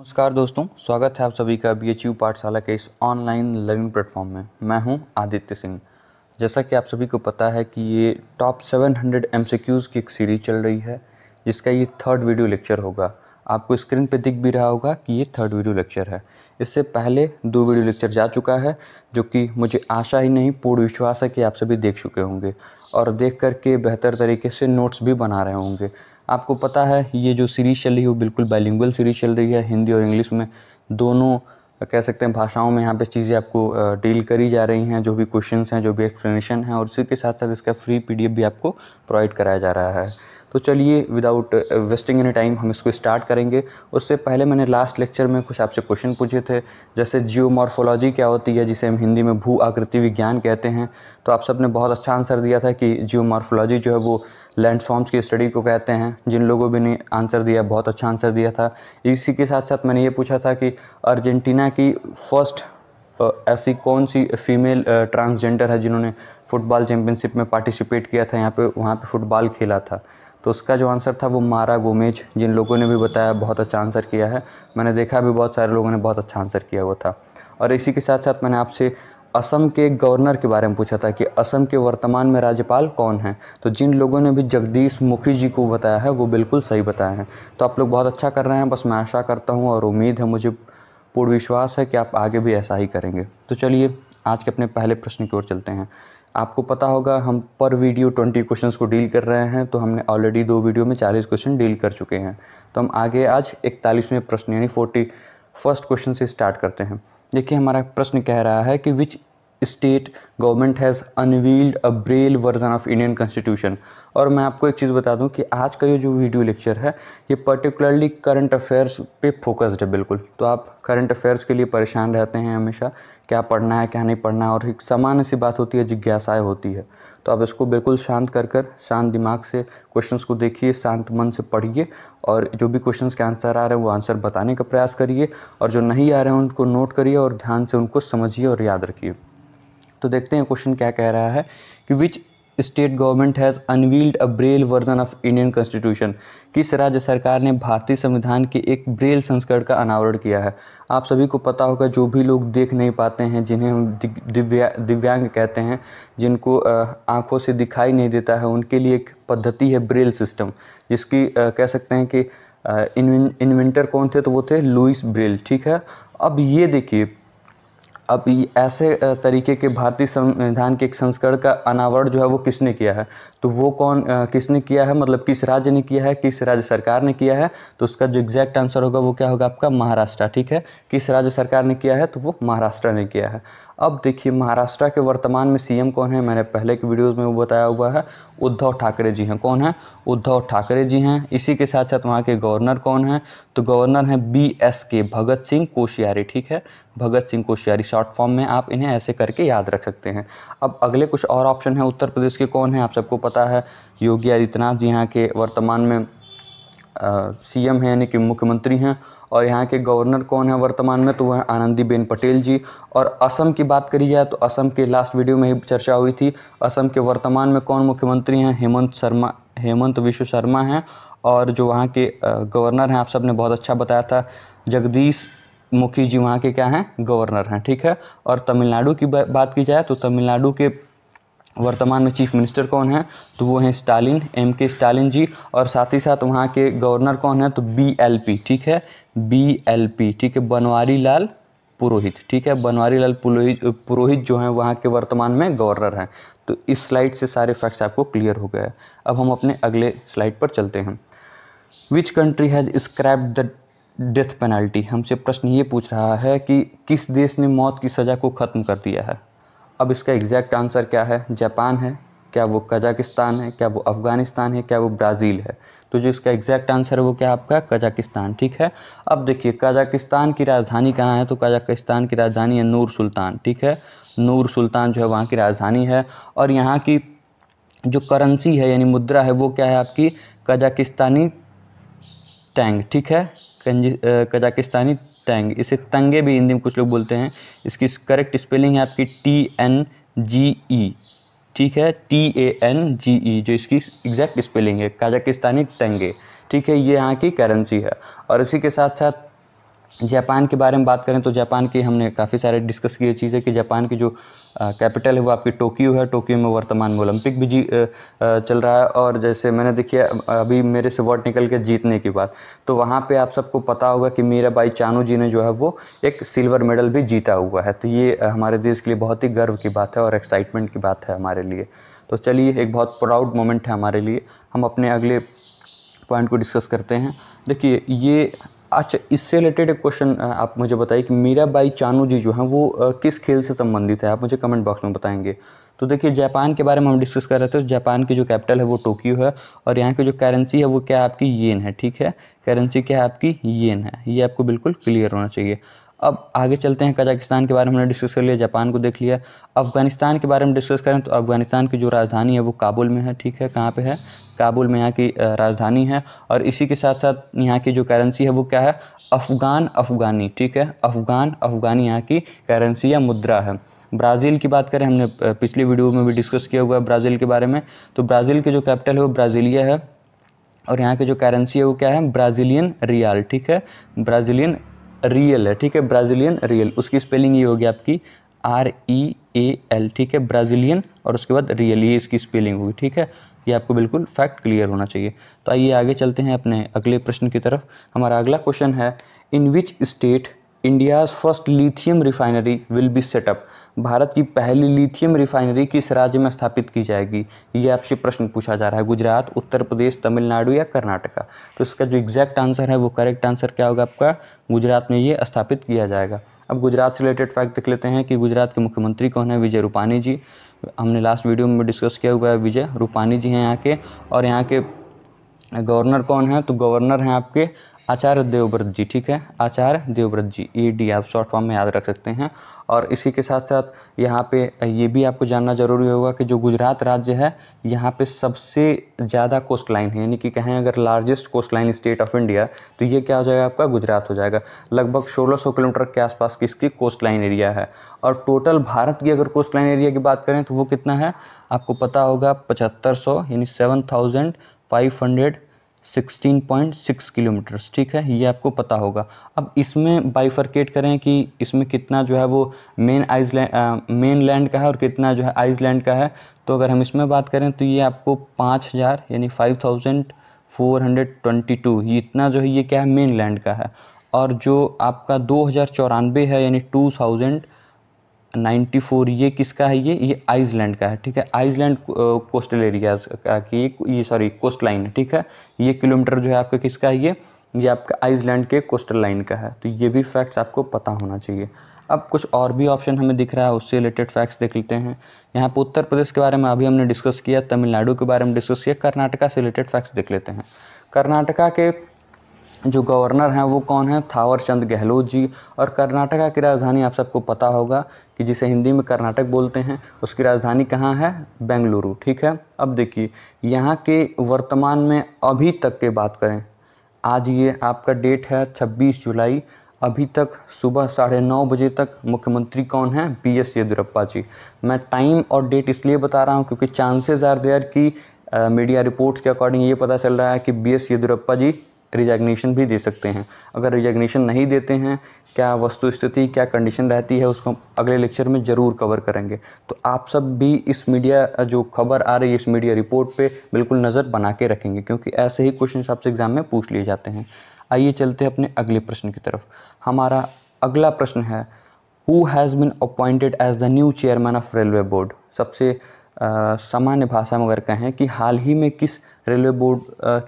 नमस्कार दोस्तों स्वागत है आप सभी का बी एच यू पाठशाला के इस ऑनलाइन लर्निंग प्लेटफॉर्म में मैं हूं आदित्य सिंह जैसा कि आप सभी को पता है कि ये टॉप 700 हंड्रेड एम की एक सीरीज चल रही है जिसका ये थर्ड वीडियो लेक्चर होगा आपको स्क्रीन पे दिख भी रहा होगा कि ये थर्ड वीडियो लेक्चर है इससे पहले दो वीडियो लेक्चर जा चुका है जो कि मुझे आशा ही नहीं पूर्ण विश्वास है कि आप सभी देख चुके होंगे और देख करके बेहतर तरीके से नोट्स भी बना रहे होंगे आपको पता है ये जो सीरीज़ चल रही है वो बिल्कुल बाइलिंगुअल सीरीज़ चल रही है हिंदी और इंग्लिश में दोनों कह सकते हैं भाषाओं में यहाँ पे चीज़ें आपको डील करी जा रही हैं जो भी क्वेश्चंस हैं जो भी एक्सप्लेनेशन हैं और इसी के साथ साथ इसका फ्री पीडीएफ भी आपको प्रोवाइड कराया जा रहा है तो चलिए विदाउट वेस्टिंग एनी टाइम हम इसको स्टार्ट करेंगे उससे पहले मैंने लास्ट लेक्चर में कुछ आपसे क्वेश्चन पूछे थे जैसे जियोमॉर्फोलॉजी क्या होती है जिसे हम हिंदी में भू आकृति विज्ञान कहते हैं तो आप सब ने बहुत अच्छा आंसर दिया था कि जियोमॉर्फोलॉजी जो है वो लैंडफॉर्म्स की स्टडी को कहते हैं जिन लोगों भी ने आंसर दिया बहुत अच्छा आंसर दिया था इसी के साथ साथ मैंने ये पूछा था कि अर्जेंटीना की फर्स्ट uh, ऐसी कौन सी फीमेल ट्रांसजेंडर uh, है जिन्होंने फ़ुटबॉल चैम्पियनशिप में पार्टिसिपेट किया था यहाँ पे वहाँ पे फुटबॉल खेला था तो उसका जो आंसर था वो मारा गोमेज जिन लोगों ने भी बताया बहुत अच्छा आंसर किया है मैंने देखा भी बहुत सारे लोगों ने बहुत अच्छा आंसर किया हुआ था और इसी के साथ साथ मैंने आपसे असम के गवर्नर के बारे में पूछा था कि असम के वर्तमान में राज्यपाल कौन हैं तो जिन लोगों ने भी जगदीश मुखी जी को बताया है वो बिल्कुल सही बताया है तो आप लोग बहुत अच्छा कर रहे हैं बस मैं आशा करता हूँ और उम्मीद है मुझे पूर्ण विश्वास है कि आप आगे भी ऐसा ही करेंगे तो चलिए आज के अपने पहले प्रश्न की ओर चलते हैं आपको पता होगा हम पर वीडियो 20 क्वेश्चंस को डील कर रहे हैं तो हमने ऑलरेडी दो वीडियो में 40 क्वेश्चन डील कर चुके हैं तो हम आगे आज इकतालीसवें प्रश्न यानी फोर्टी फर्स्ट क्वेश्चन से स्टार्ट करते हैं देखिए हमारा प्रश्न कह रहा है कि which state government has unveiled a braille version of Indian constitution और मैं आपको एक चीज़ बता दूं कि आज का ये जो वीडियो लेक्चर है ये पर्टिकुलरली करंट अफेयर्स पे फोकस्ड है बिल्कुल तो आप करंट अफेयर्स के लिए परेशान रहते हैं हमेशा क्या पढ़ना है क्या नहीं पढ़ना है और एक सामान्य सी बात होती है जिज्ञासाएँ होती है तो आप इसको बिल्कुल शांत कर कर शांत दिमाग से क्वेश्चन को देखिए शांत मन से पढ़िए और जो भी क्वेश्चन के आंसर आ रहे हैं वो आंसर बताने का प्रयास करिए और जो नहीं आ रहे हैं उनको नोट करिए और ध्यान से उनको समझिए और याद रखिए तो देखते हैं क्वेश्चन क्या कह रहा है कि which state government has unveiled a braille version of Indian constitution किस राज्य सरकार ने भारतीय संविधान के एक ब्रेल संस्करण का अनावरण किया है आप सभी को पता होगा जो भी लोग देख नहीं पाते हैं जिन्हें हम दिव्या दिव्यांग कहते हैं जिनको आँखों से दिखाई नहीं देता है उनके लिए एक पद्धति है ब्रेल सिस्टम जिसकी कह सकते हैं कि इन्वेंटर कौन थे तो वो थे लुइस ब्रेल ठीक है अब ये देखिए अब ऐसे तरीके के भारतीय संविधान के एक संस्करण का अनावरण जो है वो किसने किया है तो वो कौन किसने किया है मतलब किस राज्य ने किया है किस राज्य सरकार ने किया है तो उसका जो एग्जैक्ट आंसर होगा वो क्या होगा आपका महाराष्ट्र ठीक है किस राज्य सरकार ने किया है तो वो महाराष्ट्र ने किया है अब देखिए महाराष्ट्र के वर्तमान में सीएम कौन है मैंने पहले के वीडियोज़ में वो बताया हुआ है उद्धव ठाकरे जी हैं कौन है उद्धव ठाकरे जी हैं इसी के साथ साथ वहाँ के गवर्नर कौन हैं तो गवर्नर हैं बी एस के भगत सिंह कोश्यारी ठीक है भगत सिंह कोश्यारी शॉर्ट फॉर्म में आप इन्हें ऐसे करके याद रख सकते हैं अब अगले कुछ और ऑप्शन हैं उत्तर प्रदेश के कौन हैं आप सबको पता पता है योगी आदित्यनाथ जी यहाँ के वर्तमान में सीएम हैं यानी कि मुख्यमंत्री हैं और यहाँ के गवर्नर कौन है वर्तमान में तो वह आनंदीबेन पटेल जी और असम की बात करी जाए तो असम के लास्ट वीडियो में ही चर्चा हुई थी असम के वर्तमान में कौन मुख्यमंत्री हैं हेमंत शर्मा हेमंत विश्व शर्मा हैं और जो वहाँ के गवर्नर हैं आप सब ने बहुत अच्छा बताया था जगदीश मुखी जी वहाँ के क्या हैं गवर्नर हैं ठीक है और तमिलनाडु की बात की जाए तो तमिलनाडु के वर्तमान में चीफ मिनिस्टर कौन है तो वो हैं स्टालिन एम के स्टालिन जी और साथ ही साथ वहाँ के गवर्नर कौन है तो बी एल पी ठीक है बी एल पी ठीक है बनवारी लाल पुरोहित ठीक है बनवारी लाल पुरोहित जो हैं वहाँ के वर्तमान में गवर्नर हैं तो इस स्लाइड से सारे फैक्ट्स आपको क्लियर हो गए अब हम अपने अगले स्लाइड पर चलते हैं which country has scrap the death penalty हमसे प्रश्न ये पूछ रहा है कि किस देश ने मौत की सज़ा को ख़त्म कर दिया है अब इसका एग्जैक्ट आंसर क्या है जापान है क्या वो कजाकिस्तान है क्या वो अफ़गानिस्तान है क्या वो ब्राज़ील है तो जो इसका एग्जैक्ट आंसर है वो क्या आपका कजाकिस्तान ठीक है अब देखिए कजाकिस्तान की राजधानी कहाँ है तो कजाकिस्तान की राजधानी है नूर सुल्तान ठीक है नूर सुल्तान जो है वहाँ की राजधानी है और यहाँ की जो करेंसी है यानी मुद्रा है वो क्या है आपकी कजाकिस्तानी टैंग ठीक है कजाकिस्तानी तंग इसे तंगे भी हिंदी में कुछ लोग बोलते हैं इसकी करेक्ट स्पेलिंग है आपकी टी एन जी ई ठीक है टी ए एन जी ई जो इसकी एग्जैक्ट स्पेलिंग है काजाकिस्तानी तंगे ठीक है ये यहाँ की करेंसी है और इसी के साथ साथ जापान के बारे में बात करें तो जापान की हमने काफ़ी सारे डिस्कस किए चीज़ें कि जापान की जो कैपिटल है वो आपकी टोक्यो है टोक्यो में वर्तमान में ओलंपिक भी जी चल रहा है और जैसे मैंने देखिए अभी मेरे से वर्ड निकल के जीतने की बात तो वहाँ पे आप सबको पता होगा कि मीरा बाई चानू जी ने जो है वो एक सिल्वर मेडल भी जीता हुआ है तो ये हमारे देश के लिए बहुत ही गर्व की बात है और एक्साइटमेंट की बात है हमारे लिए तो चलिए एक बहुत प्राउड मोमेंट है हमारे लिए हम अपने अगले पॉइंट को डिस्कस करते हैं देखिए ये अच्छा इससे रिलेटेड एक क्वेश्चन आप मुझे बताइए कि मीरा बाई चानू जी जो हैं वो किस खेल से संबंधित है आप मुझे कमेंट बॉक्स में बताएंगे तो देखिए जापान के बारे में हम डिस्कस कर रहे थे जापान की जो कैपिटल है वो टोक्यो है और यहाँ की जो करेंसी है वो क्या आपकी येन है ठीक है करेंसी क्या है आपकी येन है ये आपको बिल्कुल क्लियर होना चाहिए अब आगे चलते हैं कजाकिस्तान के बारे में हमने डिस्कस कर लिया जापान को देख लिया अफ़गानिस्तान के बारे में डिस्कस करें तो अफ़गानिस्तान की जो राजधानी है वो काबुल में है ठीक है कहाँ पे है काबुल में यहाँ की राजधानी है और इसी के साथ साथ यहाँ की जो करेंसी है वो क्या है अफ़गान अफ़गानी ठीक है अफ़गान अफ़गानी यहाँ की करेंसी या मुद्रा है ब्राज़ील की बात करें हमने पिछली वीडियो में भी डिस्कस किया हुआ है ब्राज़ील के बारे में तो ब्राज़ील के जो कैपिटल है वो ब्राज़ीलिया है और यहाँ की जो करेंसी है वो क्या है ब्राज़ीलियन रियाल ठीक है ब्राज़ीलियन रियल है ठीक है ब्राज़ीलियन रियल उसकी स्पेलिंग ये होगी आपकी आर ई ए एल ठीक है ब्राज़ीलियन और उसके बाद रियल ये इसकी स्पेलिंग होगी ठीक है ये आपको बिल्कुल फैक्ट क्लियर होना चाहिए तो आइए आगे चलते हैं अपने अगले प्रश्न की तरफ हमारा अगला क्वेश्चन है in which state India's first lithium refinery will be set up Bharat की पहली लिथियम रिफाइनरी किस राज्य में स्थापित की जाएगी ये आपसे प्रश्न पूछा जा रहा है गुजरात उत्तर प्रदेश तमिलनाडु या कर्नाटका तो इसका जो एग्जैक्ट आंसर है वो करेक्ट आंसर क्या होगा आपका गुजरात में ये स्थापित किया जाएगा अब गुजरात से रिलेटेड फैक्ट देख लेते हैं कि गुजरात के मुख्यमंत्री कौन है विजय रूपानी जी हमने लास्ट वीडियो में डिस्कस किया हुआ है विजय रूपानी जी हैं यहाँ के और यहाँ के गवर्नर कौन है तो गवर्नर हैं आपके आचार्य देवव्रत जी ठीक है आचार्य देवव्रत जी ए डी आप शॉर्ट फॉर्म में याद रख सकते हैं और इसी के साथ साथ यहाँ पे ये भी आपको जानना जरूरी होगा कि जो गुजरात राज्य है यहाँ पे सबसे ज़्यादा कोस्ट लाइन है यानी कि कहें अगर largest coastline state of India तो ये क्या हो जाएगा आपका गुजरात हो जाएगा लगभग सोलह किलोमीटर के आसपास की इसकी कोस्ट लाइन एरिया है और टोटल भारत की अगर कोस्ट लाइन एरिया की बात करें तो वो कितना है आपको पता होगा पचहत्तर यानी सेवन 16.6 किलोमीटर्स ठीक है ये आपको पता होगा अब इसमें बाइफरकेट करें कि इसमें कितना जो है वो मेन आइसलैंड मेन लैंड का है और कितना जो है आइसलैंड का है तो अगर हम इसमें बात करें तो ये आपको पाँच हज़ार यानी five thousand four hundred twenty two इतना जो है ये क्या है मेन लैंड का है और जो आपका दो हज़ार चौरानवे है यानी टू थाउजेंड नाइन्टी फोर ये किसका है ये ये आइसलैंड का है ठीक है आइसलैंड कोस्टल एरियाज का कि ये सॉरी कोस्ट लाइन है ठीक है ये किलोमीटर जो है आपका किसका है ये ये आपका आइसलैंड के कोस्टल लाइन का है तो ये भी फैक्ट्स आपको पता होना चाहिए अब कुछ और भी ऑप्शन हमें दिख रहा है उससे रिलेटेड फैक्ट्स देख लेते हैं यहाँ पर उत्तर प्रदेश के बारे में अभी हमने डिस्कस किया तमिलनाडु के बारे में डिस्कस किया कर्नाटका से रिलेटेड फैक्ट्स देख लेते हैं कर्नाटका के जो गवर्नर हैं वो कौन हैं थावरचंद गहलोत जी और कर्नाटका की राजधानी आप सबको पता होगा कि जिसे हिंदी में कर्नाटक बोलते हैं उसकी राजधानी कहाँ है बेंगलुरु ठीक है अब देखिए यहाँ के वर्तमान में अभी तक के बात करें आज ये आपका डेट है 26 जुलाई अभी तक सुबह साढ़े नौ बजे तक मुख्यमंत्री कौन है बी एस येदुरप्पा जी मैं टाइम और डेट इसलिए बता रहा हूँ क्योंकि चांसेज़ आर देयर की मीडिया रिपोर्ट्स के अकॉर्डिंग ये पता चल रहा है कि B S Yediyurappa ji resignation भी दे सकते हैं अगर रिजाइग्नेशन नहीं देते हैं क्या वस्तु स्थिति क्या कंडीशन रहती है उसको हम अगले लेक्चर में ज़रूर कवर करेंगे तो आप सब भी इस मीडिया जो खबर आ रही है इस मीडिया रिपोर्ट पे बिल्कुल नज़र बना के रखेंगे क्योंकि ऐसे ही क्वेश्चन आपसे एग्ज़ाम में पूछ लिए जाते हैं आइए चलते हैं अपने अगले प्रश्न की तरफ हमारा अगला प्रश्न है who has been appointed as the new chairman of railway board सबसे सामान्य भाषा में अगर कहें कि हाल ही में किस रेलवे बोर्ड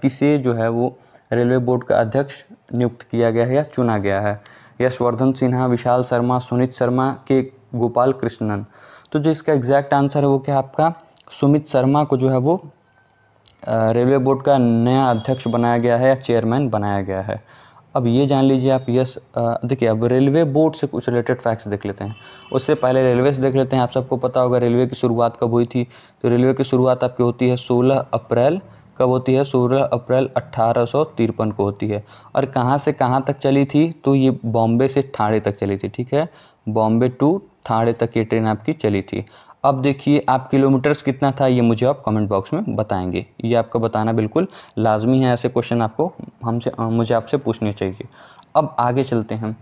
किसे जो है वो रेलवे बोर्ड का अध्यक्ष नियुक्त किया गया है या चुना गया है यशवर्धन सिन्हा विशाल शर्मा सुनीत शर्मा के गोपाल कृष्णन तो जो इसका एग्जैक्ट आंसर है वो क्या आपका सुमित शर्मा को जो है वो रेलवे बोर्ड का नया अध्यक्ष बनाया गया है या चेयरमैन बनाया गया है अब ये जान लीजिए आप यस देखिए अब रेलवे बोर्ड से कुछ रिलेटेड फैक्ट्स देख लेते हैं उससे पहले रेलवे से देख लेते हैं आप सबको पता होगा रेलवे की शुरुआत कब हुई थी तो रेलवे की शुरुआत आपकी होती है सोलह अप्रैल कब होती है सोलह अप्रैल अट्ठारह को होती है और कहाँ से कहाँ तक चली थी तो ये बॉम्बे से ठाणे तक चली थी ठीक है बॉम्बे टू ठाणे तक ये ट्रेन आपकी चली थी अब देखिए आप किलोमीटर्स कितना था ये मुझे आप कमेंट बॉक्स में बताएंगे ये आपको बताना बिल्कुल लाजमी है ऐसे क्वेश्चन आपको हमसे मुझे आपसे पूछने चाहिए अब आगे चलते हैं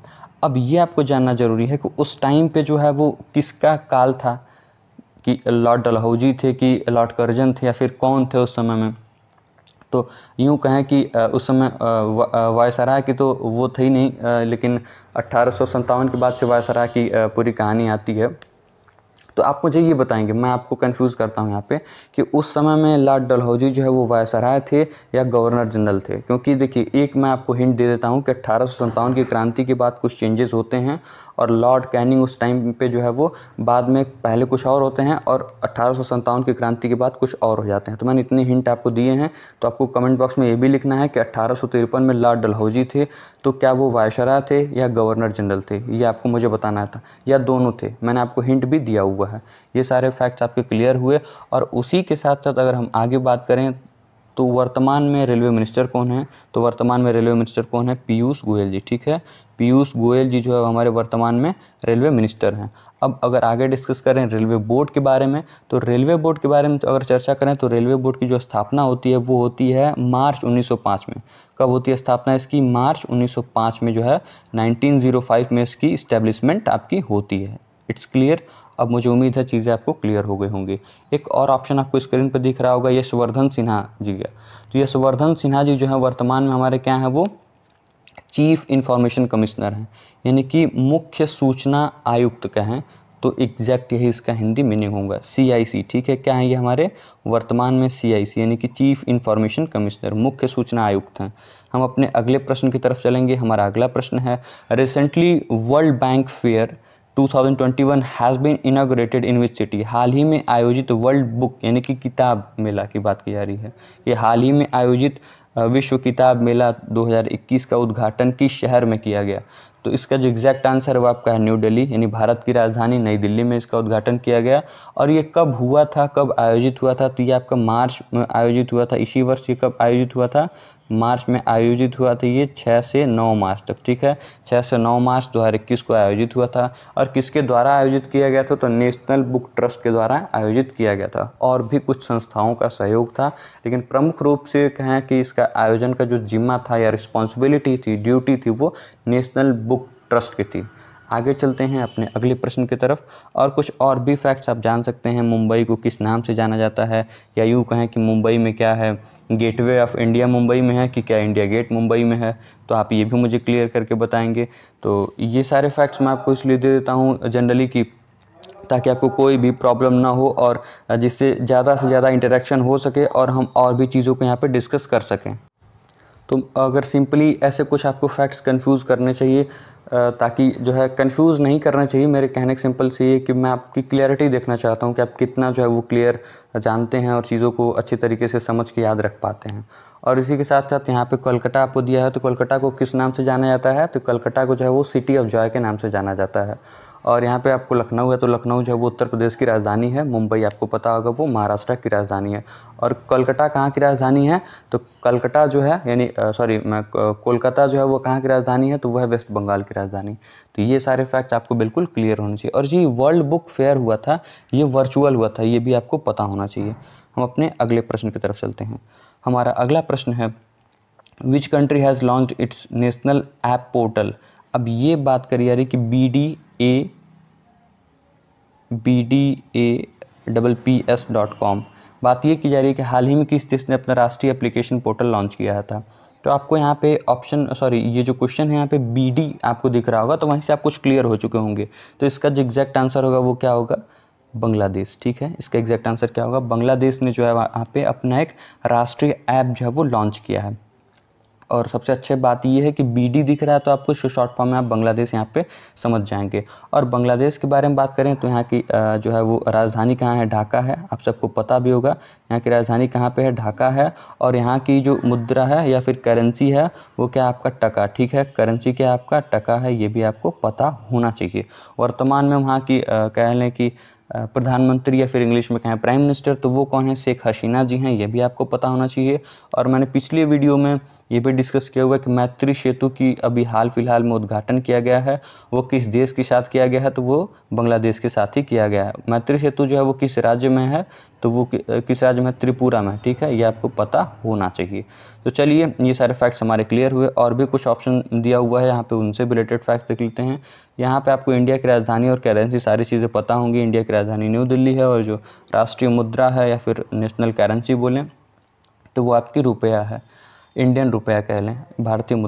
अब ये आपको जानना ज़रूरी है कि उस टाइम पे जो है वो किसका काल था कि लॉर्ड डलहौजी थे कि लॉर्ड करजन थे या फिर कौन थे उस समय में तो यूँ कहें कि उस समय वायसराय की तो वो थी नहीं लेकिन अट्ठारह सौ के बाद से वायसराय की पूरी कहानी आती है तो आप मुझे ये बताएंगे मैं आपको कन्फ्यूज़ करता हूँ यहाँ पे कि उस समय में लॉर्ड डलहौजी जो है वो वायसराय थे या गवर्नर जनरल थे क्योंकि देखिए एक मैं आपको हिंट दे देता हूँ कि अट्ठारह की क्रांति के बाद कुछ चेंजेस होते हैं और लॉर्ड कैनिंग उस टाइम पे जो है वो बाद में पहले कुछ और होते हैं और अट्ठारह की क्रांति के बाद कुछ और हो जाते हैं तो मैंने इतने हिंट आपको दिए हैं तो आपको कमेंट बॉक्स में ये भी लिखना है कि अट्ठारह में लॉर्ड डलहौजी थे तो क्या वो वायसराय थे या गवर्नर जनरल थे ये आपको मुझे बताना था या दोनों थे मैंने आपको हिंट भी दिया हुआ है ये सारे फैक्ट्स आपके क्लियर हुए और उसी के साथ साथ अगर हम आगे बात करें तो वर्तमान में रेलवे मिनिस्टर कौन है तो वर्तमान में रेलवे मिनिस्टर कौन है पीयूष गोयल जी ठीक है पीयूष गोयल जी जो है हमारे वर्तमान में रेलवे मिनिस्टर हैं अब अगर आगे डिस्कस करें रेलवे बोर्ड के बारे में तो रेलवे बोर्ड के बारे में तो अगर चर्चा करें तो रेलवे बोर्ड की जो स्थापना होती है वो होती है मार्च 1905 में कब होती है स्थापना इसकी मार्च 1905 में जो है 1905 में इसकी इस्टेब्लिशमेंट आपकी होती है इट्स क्लियर अब मुझे उम्मीद है चीज़ें आपको क्लियर हो गई होंगी एक और ऑप्शन आपको स्क्रीन पर दिख रहा होगा यशवर्धन सिन्हा जी का तो यशवर्धन सिन्हा जी जो है वर्तमान में हमारे क्या हैं वो चीफ इन्फॉर्मेशन कमिश्नर हैं यानी कि मुख्य सूचना आयुक्त का हैं तो एग्जैक्ट यही इसका हिंदी मीनिंग होगा सी ठीक है क्या है ये हमारे वर्तमान में सी यानी कि चीफ इन्फॉर्मेशन कमिश्नर मुख्य सूचना आयुक्त हैं हम अपने अगले प्रश्न की तरफ चलेंगे हमारा अगला प्रश्न है recently world bank fair 2021 has been inaugurated in which city हाल ही में आयोजित वर्ल्ड बुक यानी कि किताब मेला की बात की जा रही है ये हाल ही में आयोजित विश्व किताब मेला 2021 का उद्घाटन किस शहर में किया गया तो इसका जो एग्जैक्ट आंसर है वो आपका है न्यू दिल्ली यानी भारत की राजधानी नई दिल्ली में इसका उद्घाटन किया गया और ये कब हुआ था कब आयोजित हुआ था तो ये आपका मार्च में आयोजित हुआ था इसी वर्ष ये कब आयोजित हुआ था मार्च में आयोजित हुआ था ये छः से नौ मार्च तक ठीक है छः से नौ मार्च दो हज़ार इक्कीस को आयोजित हुआ था और किसके द्वारा आयोजित किया गया था तो नेशनल बुक ट्रस्ट के द्वारा आयोजित किया गया था और भी कुछ संस्थाओं का सहयोग था लेकिन प्रमुख रूप से कहें कि इसका आयोजन का जो जिम्मा था या रिस्पॉन्सिबिलिटी थी ड्यूटी थी वो नेशनल बुक ट्रस्ट की थी आगे चलते हैं अपने अगले प्रश्न की तरफ और कुछ और भी फैक्ट्स आप जान सकते हैं मुंबई को किस नाम से जाना जाता है या यूँ कहें कि मुंबई में क्या है गेटवे ऑफ इंडिया मुंबई में है कि क्या इंडिया गेट मुंबई में है तो आप ये भी मुझे क्लियर करके बताएंगे तो ये सारे फैक्ट्स मैं आपको इसलिए दे देता हूँ जनरली कि ताकि आपको कोई भी प्रॉब्लम ना हो और जिससे ज़्यादा से ज़्यादा इंटरेक्शन हो सके और हम और भी चीज़ों को यहाँ पर डिस्कस कर सकें तो अगर सिंपली ऐसे कुछ आपको फैक्ट्स कंफ्यूज करने चाहिए ताकि जो है कंफ्यूज नहीं करना चाहिए मेरे कहने के सिंपल से ये कि मैं आपकी क्लियरिटी देखना चाहता हूँ कि आप कितना जो है वो क्लियर जानते हैं और चीज़ों को अच्छे तरीके से समझ के याद रख पाते हैं और इसी के साथ साथ यहाँ पे कोलकाता आपको दिया है तो कोलकाता को किस नाम से जाना जाता है तो कोलकाता को जो है वो सिटी ऑफ जॉय के नाम से जाना जाता है और यहाँ पे आपको लखनऊ है तो लखनऊ जो है वो उत्तर प्रदेश की राजधानी है मुंबई आपको पता होगा वो महाराष्ट्र की राजधानी है और कलकत्ता कहाँ की राजधानी है तो कलकत्ता जो है यानी सॉरी कोलकाता जो है वो कहाँ की राजधानी है तो वह वेस्ट बंगाल की राजधानी तो ये सारे फैक्ट आपको बिल्कुल क्लियर होने चाहिए और जी वर्ल्ड बुक फेयर हुआ था ये वर्चुअल हुआ था ये भी आपको पता होना चाहिए हम अपने अगले प्रश्न की तरफ चलते हैं हमारा अगला प्रश्न है which country has launched its national app portal अब ये बात करी जा रही कि B D A B D A double P S dot com बात ये की जा रही है कि हाल ही में किस देश ने अपना राष्ट्रीय एप्लीकेशन पोर्टल लॉन्च किया था तो आपको यहाँ पे ऑप्शन सॉरी ये जो क्वेश्चन है यहाँ पे बी डी आपको दिख रहा होगा तो वहीं से आप कुछ क्लियर हो चुके होंगे तो इसका जो एग्जैक्ट आंसर होगा वो क्या होगा बांग्लादेश ठीक है इसका एग्जैक्ट आंसर क्या होगा बांग्लादेश ने जो है वहाँ पे अपना एक राष्ट्रीय ऐप जो है वो लॉन्च किया है और सबसे अच्छी बात यह है कि बी दिख रहा है तो आपको शॉर्ट फॉर्म में आप बांग्लादेश यहाँ पे समझ जाएंगे और बांग्लादेश के बारे में बात करें तो यहाँ की जो है वो राजधानी कहाँ है ढाका है आप सबको पता भी होगा यहाँ की राजधानी कहाँ पे है ढाका है और यहाँ की जो मुद्रा है या फिर करेंसी है वो क्या आपका टका ठीक है करेंसी क्या आपका टका है ये भी आपको पता होना चाहिए वर्तमान में वहाँ की कह लें कि प्रधानमंत्री या फिर इंग्लिश में कहें प्राइम मिनिस्टर तो वो कौन है शेख हसीना जी हैं ये भी आपको पता होना चाहिए और मैंने पिछले वीडियो में ये भी डिस्कस किया हुआ है कि मैत्री सेतु की अभी हाल फिलहाल में उद्घाटन किया गया है वो किस देश के साथ किया गया है तो वो बांग्लादेश के साथ ही किया गया है मैत्री सेतु जो है वो किस राज्य में है तो वो किस राज्य में त्रिपुरा में ठीक है ये आपको पता होना चाहिए तो चलिए ये सारे फैक्ट्स हमारे क्लियर हुए और भी कुछ ऑप्शन दिया हुआ है यहाँ पे उनसे रिलेटेड फैक्ट देख लेते हैं यहाँ पे आपको इंडिया की राजधानी और करेंसी सारी चीज़ें पता होंगी इंडिया की राजधानी न्यू दिल्ली है और जो राष्ट्रीय मुद्रा है या फिर नेशनल करेंसी बोलें तो वो आपकी रुपया है इंडियन रुपया कह लें भारतीय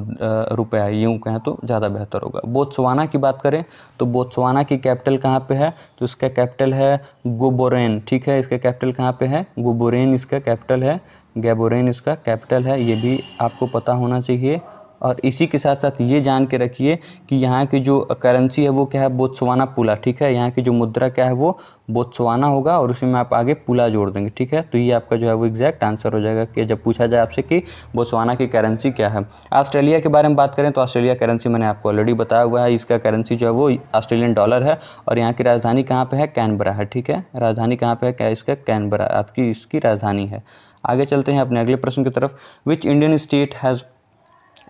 रुपया यूँ कहें तो ज़्यादा बेहतर होगा बोत्सवाना की बात करें तो बोत्सवाना की कैपिटल कहाँ पे है तो इसका कैपिटल है गोबोरेन ठीक है इसका कैपिटल कहाँ पे है गोबोरेन इसका कैपिटल है गैबोरेन इसका कैपिटल है ये भी आपको पता होना चाहिए और इसी के साथ साथ ये जान के रखिए कि यहाँ की जो करेंसी है वो क्या है बोत्सवाना पुला ठीक है यहाँ की जो मुद्रा क्या है वो बोत्सवाना होगा और उसी में आप आगे पुला जोड़ देंगे ठीक है तो ये आपका जो है वो एग्जैक्ट आंसर हो जाएगा कि जब पूछा जाए आपसे कि बोत्सवाना की करेंसी क्या है ऑस्ट्रेलिया के बारे में बात करें तो ऑस्ट्रेलिया करेंसी मैंने आपको ऑलरेडी बताया हुआ है इसका करेंसी जो है वो ऑस्ट्रेलियन डॉलर है और यहाँ की राजधानी कहाँ पर है कैनबरा है ठीक है राजधानी कहाँ पर है क्या इसका कैनबरा आपकी इसकी राजधानी है आगे चलते हैं अपने अगले प्रश्न की तरफ which Indian state has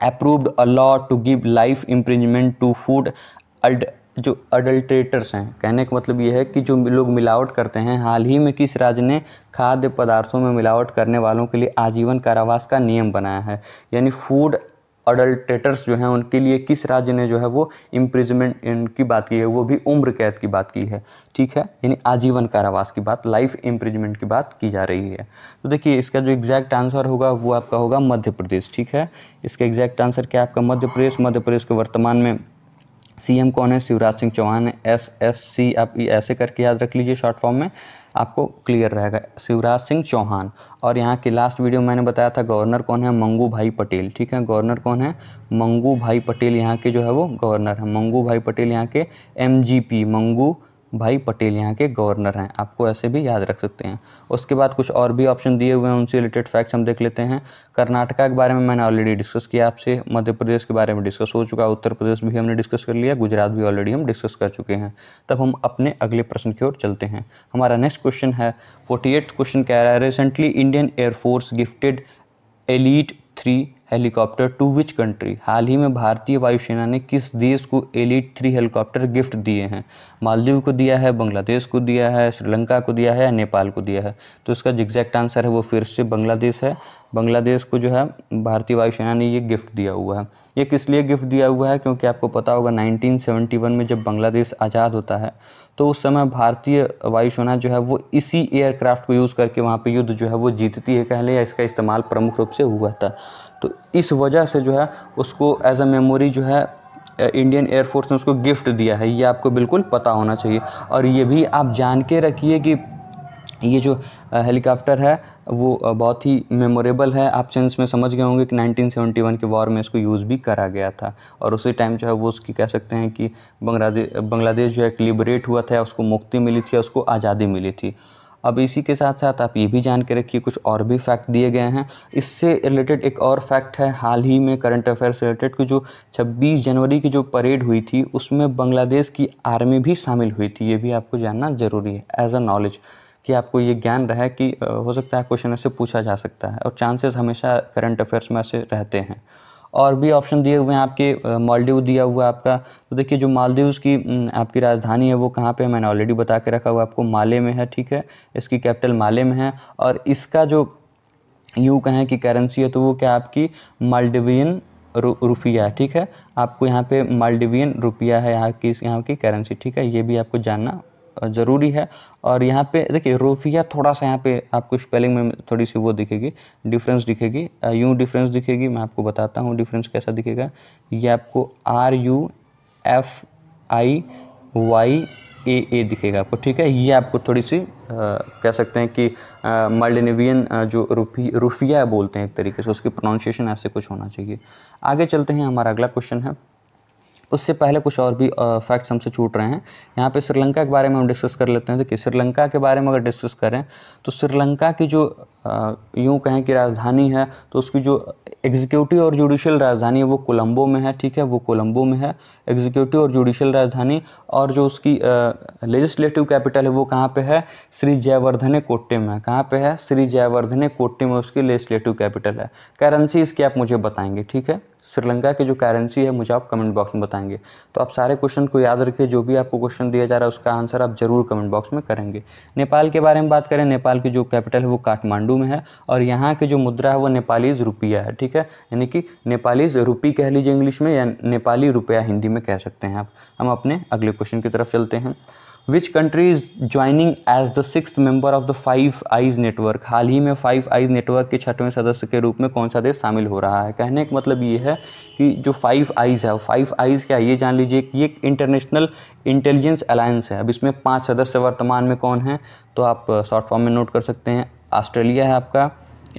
approved a law to give life imprisonment to food अल्ड जो अडल्ट्रेटर्स हैं कहने का मतलब ये है कि जो लोग मिलावट करते हैं हाल ही में किस राज्य ने खाद्य पदार्थों में मिलावट करने वालों के लिए आजीवन कारावास का नियम बनाया है यानी फूड अडल्टेटर्स जो हैं उनके लिए किस राज्य ने जो है वो इम्प्रिजमेंट इनकी बात की है वो भी उम्र कैद की बात की है ठीक है यानी आजीवन कारावास की बात लाइफ इम्प्रिजमेंट की बात की जा रही है तो देखिए इसका जो एग्जैक्ट आंसर होगा वो आपका होगा मध्य प्रदेश ठीक है इसका एग्जैक्ट आंसर क्या आपका मध्य प्रदेश मध्य प्रदेश के वर्तमान में सीएम कौन है शिवराज सिंह चौहान है एस एस सी आप ऐसे करके याद रख लीजिए शॉर्ट फॉर्म में आपको क्लियर रहेगा शिवराज सिंह चौहान और यहाँ की लास्ट वीडियो मैंने बताया था गवर्नर कौन है मंगू भाई पटेल ठीक है गवर्नर कौन है मंगू भाई पटेल यहाँ के जो है वो गवर्नर है मंगू भाई पटेल यहाँ के एम जी पी मंगू भाई पटेल यहाँ के गवर्नर हैं आपको ऐसे भी याद रख सकते हैं उसके बाद कुछ और भी ऑप्शन दिए हुए हैं उनसे रिलेटेड फैक्ट्स हम देख लेते हैं कर्नाटका के बारे में मैंने ऑलरेडी डिस्कस किया आपसे मध्य प्रदेश के बारे में डिस्कस हो चुका उत्तर प्रदेश भी हमने डिस्कस कर लिया गुजरात भी ऑलरेडी हम डिस्कस कर चुके हैं तब हम अपने अगले प्रश्न की ओर चलते हैं हमारा नेक्स्ट क्वेश्चन है फोर्टी क्वेश्चन कह रहा है recently Indian air force gifted elite three helicopter to which country हाल ही में भारतीय वायुसेना ने किस देश को एलिट थ्री हेलीकॉप्टर गिफ्ट दिए हैं मालदीव को दिया है बांग्लादेश को दिया है श्रीलंका को दिया है या नेपाल को दिया है तो इसका जो एग्जैक्ट आंसर है वो फिर से बांग्लादेश है बांग्लादेश को जो है भारतीय वायुसेना ने ये गिफ्ट दिया हुआ है ये किस लिए गिफ्ट दिया हुआ है क्योंकि आपको पता होगा 1971 में जब बांग्लादेश आज़ाद होता है तो उस समय भारतीय वायुसेना जो है वो इसी एयरक्राफ्ट को यूज़ करके वहाँ पे युद्ध जो है वो जीतती है कह लें या इसका इस्तेमाल प्रमुख रूप से हुआ था तो इस वजह से जो है उसको एज अ मेमोरी जो है इंडियन एयरफोर्स ने उसको गिफ्ट दिया है ये आपको बिल्कुल पता होना चाहिए और ये भी आप जान के रखिए कि ये जो हेलीकॉप्टर है वो बहुत ही मेमोरेबल है आप चेंस में समझ गए होंगे कि 1971 के वॉर में इसको यूज़ भी करा गया था और उसी टाइम जो है वो उसकी कह सकते हैं कि बांग्लादेश बांग्लादेश जो है लिबरेट हुआ था उसको मुक्ति मिली थी उसको आज़ादी मिली थी अब इसी के साथ साथ आप ये भी जान के रखिए कुछ और भी फैक्ट दिए गए हैं इससे रिलेटेड एक और फैक्ट है हाल ही में करंट अफेयर से रिलेटेड की जो 26 जनवरी की जो परेड हुई थी उसमें बांग्लादेश की आर्मी भी शामिल हुई थी ये भी आपको जानना ज़रूरी है एज अ नॉलेज कि आपको ये ज्ञान रहे कि हो सकता है क्वेश्चन से पूछा जा सकता है और चांसेस हमेशा करंट अफेयर्स में ऐसे रहते हैं और भी ऑप्शन दिए हुए हैं आपके मालदीव दिया हुआ आपका तो देखिए जो मालदीव्स की आपकी राजधानी है वो कहाँ पे है मैंने ऑलरेडी बता के रखा हुआ आपको माले में है ठीक है इसकी कैपिटल माले में है और इसका जो यू कहें कि करेंसी है तो वो क्या आपकी मालदिवियन रु, रुपया ठीक है आपको यहाँ पे मालडिवियन रुपया है यहाँ की यहाँ की करेंसी ठीक है ये भी आपको जानना ज़रूरी है और यहाँ पे देखिए रोफिया थोड़ा सा यहाँ पे आपको स्पेलिंग में थोड़ी सी वो दिखेगी डिफरेंस दिखेगी यू डिफरेंस दिखेगी मैं आपको बताता हूँ डिफरेंस कैसा दिखेगा ये आपको R U F I Y A A दिखेगा आपको ठीक है ये आपको थोड़ी सी आ, कह सकते हैं कि मार्लिनेवियन जो रूफी रूफिया बोलते हैं एक तरीके से उसकी प्रोनाउंसिएशन ऐसे कुछ होना चाहिए आगे चलते हैं हमारा अगला क्वेश्चन है उससे पहले कुछ और भी फैक्ट्स हमसे छूट रहे हैं यहाँ पे श्रीलंका के बारे में हम डिस्कस कर लेते हैं देखिए श्रीलंका के बारे में अगर डिस्कस करें तो श्रीलंका की जो यूँ कहें कि राजधानी है तो उसकी जो एग्जीक्यूटिव और जुडिशियल राजधानी है वो कोलंबो में है ठीक है वो कोलंबो में है एग्जीक्यूटिव और जुडिशल राजधानी और जो उसकी लेजिस्लेटिव कैपिटल है वो कहाँ पे है श्री जयवर्धने कोटे में है कहाँ पे है श्री जयवर्धने कोट्टे में उसकी लेजिस्लेटिव कैपिटल है करेंसी इसकी आप मुझे बताएंगे ठीक है श्रीलंका की जो करेंसी है मुझे आप कमेंट बॉक्स में बताएंगे तो आप सारे क्वेश्चन को याद रखिए जो भी आपको क्वेश्चन दिया जा रहा है उसका आंसर आप जरूर कमेंट बॉक्स में करेंगे नेपाल के बारे में बात करें नेपाल की जो कैपिटल है वो काठमांडू में है और यहाँ की जो मुद्रा है वो नेपालीज रुपया है ठीक है यानी कि नेपालीज रुपी कह लीजिए इंग्लिश में या नेपाली रुपया हिंदी में कह सकते हैं आप हम अपने अगले क्वेश्चन की तरफ चलते हैं which country is joining as the six member of the five eyes network हाल ही में फाइव आइज नेटवर्क के छठवें सदस्य के रूप में कौन सा देश शामिल हो रहा है कहने का मतलब ये है कि जो फाइव आइज है फाइव आइज क्या है ये जान लीजिए कि एक इंटरनेशनल इंटेलिजेंस अलायंस है अब इसमें पाँच सदस्य वर्तमान में कौन है तो आप शॉर्ट uh, फॉर्म में नोट कर सकते हैं ऑस्ट्रेलिया है आपका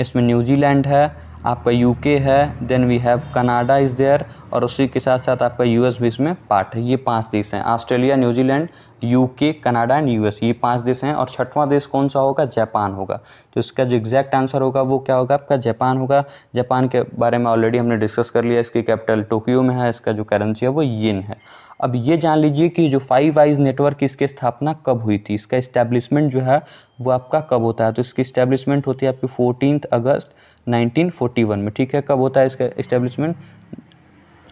इसमें न्यूजीलैंड है आपका यूके है then we have Canada is there और उसी के साथ साथ आपका यूएस भी इसमें पार्ट है ये पांच देश हैं Australia New Zealand UK Canada and US ये पांच देश हैं और छठवां देश कौन सा होगा जापान होगा तो इसका जो एग्जैक्ट आंसर होगा वो क्या होगा आपका जापान होगा जापान के बारे में ऑलरेडी हमने डिस्कस कर लिया इसकी कैपिटल टोक्यो में है इसका जो करेंसी है वो येन है अब ये जान लीजिए कि जो फाइव आइज नेटवर्क इसकी स्थापना कब हुई थी इसका इस्टेब्लिशमेंट जो है वो आपका कब होता है तो इसकी इस्टेब्लिशमेंट होती है आपकी फोर्टीन अगस्त 1941 में ठीक है कब होता है इसका इस्टेब्लिशमेंट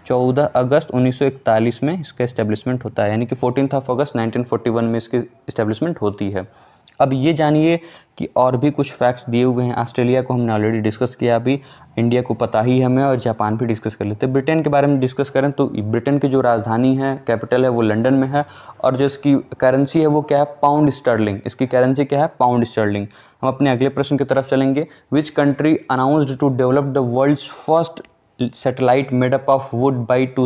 14 अगस्त 1941 में इसका इस्टेब्लिशमेंट होता है यानी कि फोर्टीन ऑफ अगस्त 1941 में इसकी इस्टेब्लिशमेंट होती है अब ये जानिए कि और भी कुछ फैक्ट्स दिए हुए हैं ऑस्ट्रेलिया को हमने ऑलरेडी डिस्कस किया अभी इंडिया को पता ही हमें और जापान भी डिस्कस कर लेते हैं ब्रिटेन के बारे में डिस्कस करें तो ब्रिटेन की जो राजधानी है कैपिटल है वो लंदन में है और जो इसकी करेंसी है वो क्या है पाउंड स्टर्लिंग इसकी करेंसी क्या है पाउंड स्टर्लिंग हम अपने अगले प्रश्न की तरफ चलेंगे which country announced to develop the world first satellite made up of wood by two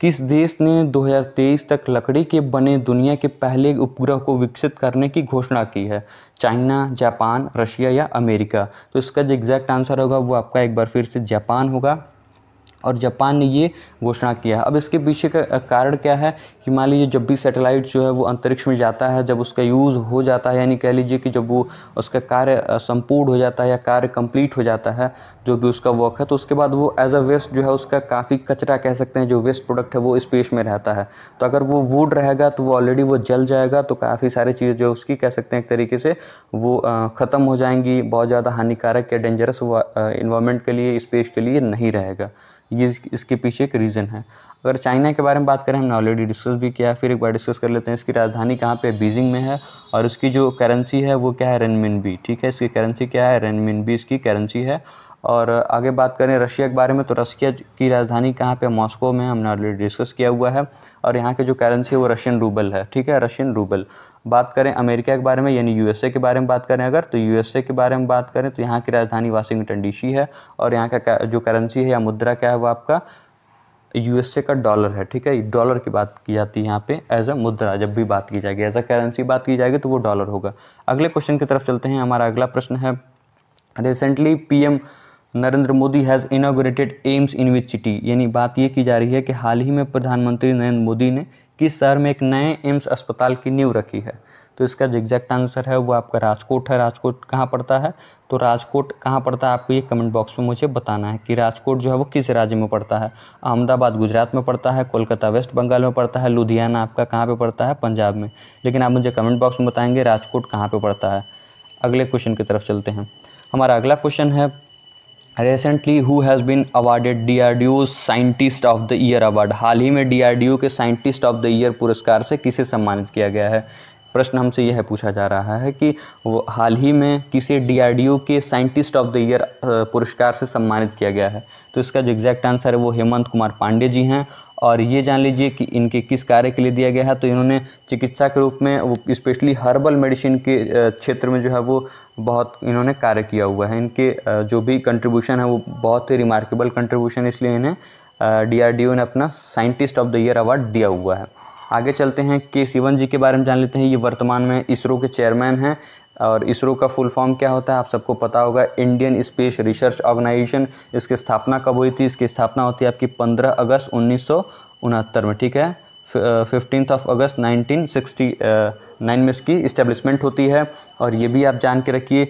किस देश ने 2023 तक लकड़ी के बने दुनिया के पहले उपग्रह को विकसित करने की घोषणा की है चाइना जापान रशिया या अमेरिका तो इसका जो एग्जैक्ट आंसर होगा वो आपका एक बार फिर से जापान होगा और जापान ने ये घोषणा किया है अब इसके पीछे का कारण क्या है कि मान लीजिए जब भी सैटेलाइट जो है वो अंतरिक्ष में जाता है जब उसका यूज़ हो जाता है यानी कह लीजिए कि जब वो उसका कार्य संपूर्ण हो जाता है या कार्य कंप्लीट हो जाता है जो भी उसका वर्क है तो उसके बाद वो एज अ वेस्ट जो है उसका काफ़ी कचरा कह सकते हैं जो वेस्ट प्रोडक्ट है वो स्पेस में रहता है तो अगर वो वुड रहेगा तो वो ऑलरेडी वो जल जाएगा तो काफ़ी सारी चीज़ जो उसकी कह सकते हैं एक तरीके से वो ख़त्म हो जाएंगी बहुत ज़्यादा हानिकारक या डेंजरस इन्वायरमेंट के लिए स्पेस के लिए नहीं रहेगा ये इसके पीछे एक रीज़न है अगर चाइना के बारे में बात करें हमने ऑलरेडी डिस्कस भी किया फिर एक बार डिस्कस कर लेते हैं इसकी राजधानी कहाँ पे बीजिंग में है और इसकी जो करेंसी है वो क्या है रेनमिन ठीक है इसकी करेंसी क्या है रेनमिन इसकी करेंसी है और आगे बात करें रशिया के बारे में तो रशिया की राजधानी कहाँ पे मॉस्को में हमने ऑलरेडी डिस्कस किया हुआ है और यहाँ के जो करेंसी है वो रशियन रूबल है ठीक है रशियन रूबल बात करें अमेरिका के बारे में यानी यूएसए के बारे में बात करें अगर तो यूएसए के बारे में बात करें तो यहाँ की राजधानी वाशिंगटन डी है और यहाँ का जो करेंसी है या मुद्रा क्या है वो आपका यूएसए का डॉलर है ठीक है डॉलर की बात की जाती है यहाँ पे एज अ मुद्रा जब भी बात की जाएगी एज अ करेंसी बात की जाएगी तो वो डॉलर होगा अगले क्वेश्चन की तरफ चलते हैं हमारा अगला प्रश्न है recently PM Narendra Modi has inaugurated AIIMS in which city यानी बात ये की जा रही है कि हाल ही में प्रधानमंत्री नरेंद्र मोदी ने किस शहर में एक नए एम्स अस्पताल की नींव रखी है तो इसका जो एग्जैक्ट आंसर है वो आपका राजकोट है राजकोट कहाँ पड़ता है तो राजकोट कहाँ पड़ता है आपको ये कमेंट बॉक्स में मुझे बताना है कि राजकोट जो है वो किस राज्य में पड़ता है अहमदाबाद गुजरात में पड़ता है कोलकाता वेस्ट बंगाल में पड़ता है लुधियाना आपका कहाँ पर पड़ता है पंजाब में लेकिन आप मुझे कमेंट बॉक्स में बताएंगे राजकोट कहाँ पर पड़ता है अगले क्वेश्चन की तरफ चलते हैं हमारा अगला क्वेश्चन है recently who has been awarded ओ scientist of the year award हाल ही में डी डी आर ओ के साइंटिस्ट ऑफ द ईयर पुरस्कार से किसे सम्मानित किया गया है प्रश्न हमसे यह पूछा जा रहा है कि वो हाल ही में किसे डी डी आर ओ के साइंटिस्ट ऑफ द ईयर पुरस्कार से सम्मानित किया गया है तो इसका जो एग्जैक्ट आंसर है वो हेमंत कुमार पांडे जी हैं और ये जान लीजिए कि इनके किस कार्य के लिए दिया गया है तो इन्होंने चिकित्सा के रूप में वो स्पेशली हर्बल मेडिसिन के क्षेत्र में जो है वो बहुत इन्होंने कार्य किया हुआ है इनके जो भी कंट्रीब्यूशन है वो बहुत ही रिमार्केबल कंट्रीब्यूशन इसलिए इन्हें डी ने अपना scientist of the year award दिया हुआ है आगे चलते हैं के सिवन जी के बारे में जान लेते हैं ये वर्तमान में इसरो के चेयरमैन हैं और इसरो का फुल फॉर्म क्या होता है आप सबको पता होगा इंडियन स्पेस रिसर्च ऑर्गेनाइजेशन इसकी स्थापना कब हुई थी इसकी स्थापना होती है आपकी पंद्रह अगस्त उन्नीस में ठीक है फिफ्टीन ऑफ अगस्त 1969 में इसकी इस्टेब्लिशमेंट होती है और ये भी आप जान के रखिए